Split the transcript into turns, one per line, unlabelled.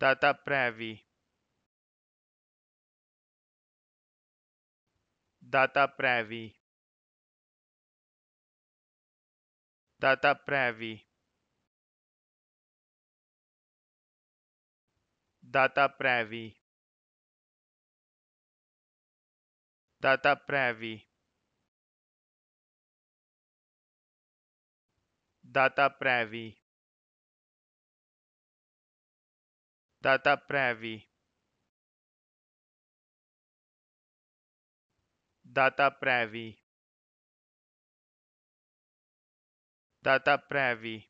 data previ data previ data previ data previ data previ data prev data prev data prev data prev